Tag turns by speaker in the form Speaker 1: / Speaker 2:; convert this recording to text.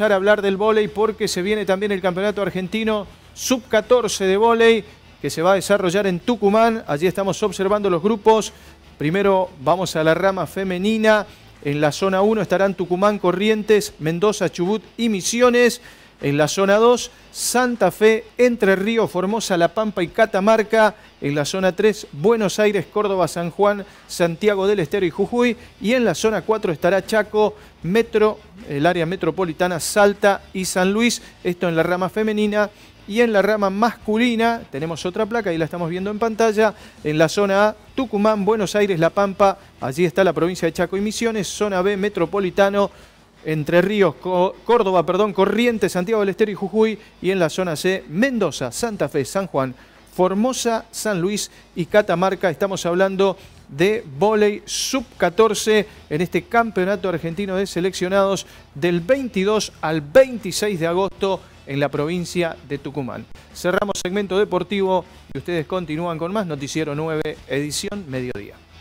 Speaker 1: a hablar del vóley porque se viene también el Campeonato Argentino Sub-14 de vóley que se va a desarrollar en Tucumán. Allí estamos observando los grupos. Primero vamos a la rama femenina. En la zona 1 estarán Tucumán, Corrientes, Mendoza, Chubut y Misiones en la zona 2, Santa Fe, Entre Ríos, Formosa, La Pampa y Catamarca, en la zona 3, Buenos Aires, Córdoba, San Juan, Santiago del Estero y Jujuy, y en la zona 4 estará Chaco, Metro, el área metropolitana, Salta y San Luis, esto en la rama femenina. Y en la rama masculina tenemos otra placa y la estamos viendo en pantalla. En la zona A, Tucumán, Buenos Aires, La Pampa, allí está la provincia de Chaco y Misiones. Zona B, Metropolitano, entre Ríos, Córdoba, perdón, Corrientes, Santiago del Estero y Jujuy. Y en la zona C, Mendoza, Santa Fe, San Juan, Formosa, San Luis y Catamarca. Estamos hablando de voley sub-14 en este campeonato argentino de seleccionados del 22 al 26 de agosto en la provincia de Tucumán. Cerramos segmento deportivo y ustedes continúan con más Noticiero 9, edición Mediodía.